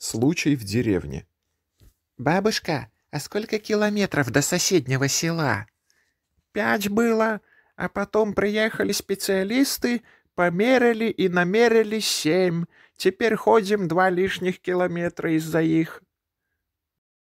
Случай в деревне. «Бабушка, а сколько километров до соседнего села?» «Пять было, а потом приехали специалисты, померили и намерили семь. Теперь ходим два лишних километра из-за их».